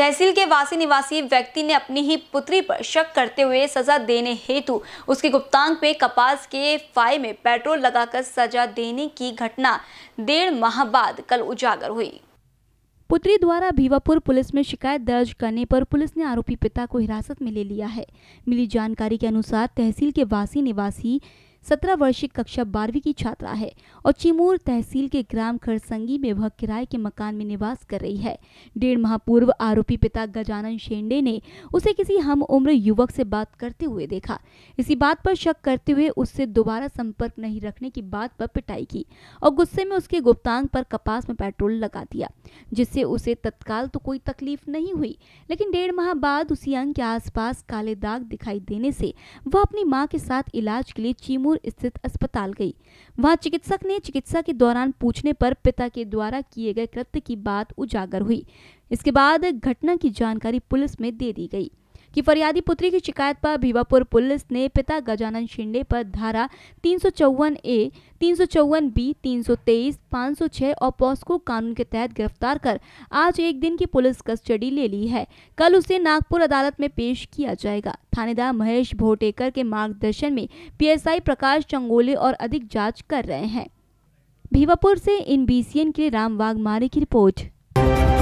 तहसील के वासी निवासी व्यक्ति ने अपनी ही पुत्री पर शक करते हुए सजा देने हेतु उसके गुप्तांग पे कपास के फाय में पेट्रोल लगाकर सजा देने की घटना डेढ़ माह बाद कल उजागर हुई पुत्री द्वारा भीवापुर पुलिस में शिकायत दर्ज करने पर पुलिस ने आरोपी पिता को हिरासत में ले लिया है मिली जानकारी के अनुसार तहसील के वासी निवासी सत्रह वर्षीय कक्षा बारहवीं की छात्रा है और चिमूर तहसील के ग्राम खरसंगी में वह किराए के मकान में निवास कर रही है डेढ़ माह पूर्व आरोपी पिता गजानन शेंडे ने उसे किसी हम उम्र युवक से बात करते हुए देखा इसी बात पर शक करते हुए उससे दोबारा संपर्क नहीं रखने की बात पर पिटाई की और गुस्से में उसके गुप्तांग पर कपास में पेट्रोल लगा दिया जिससे उसे तत्काल तो कोई तकलीफ नहीं हुई लेकिन डेढ़ माह बाद उसी अंग के आसपास काले दाग दिखाई देने से वह अपनी माँ के साथ इलाज के लिए चीमूर कैमूर स्थित अस्पताल गई वहां चिकित्सक ने चिकित्सा के दौरान पूछने पर पिता के द्वारा किए गए कृत्य की बात उजागर हुई इसके बाद घटना की जानकारी पुलिस में दे दी गई कि फरियादी पुत्री की शिकायत पर भीवापुर पुलिस ने पिता गजानन शिंदे पर धारा तीन ए तीन बी तीन सौ और पॉस्को कानून के तहत गिरफ्तार कर आज एक दिन की पुलिस कस्टडी ले ली है कल उसे नागपुर अदालत में पेश किया जाएगा थानेदार महेश भोटेकर के मार्गदर्शन में पी प्रकाश चंगोले और अधिक जाँच कर रहे हैं भीवापुर से इन एन के लिए राम वाघमारे की रिपोर्ट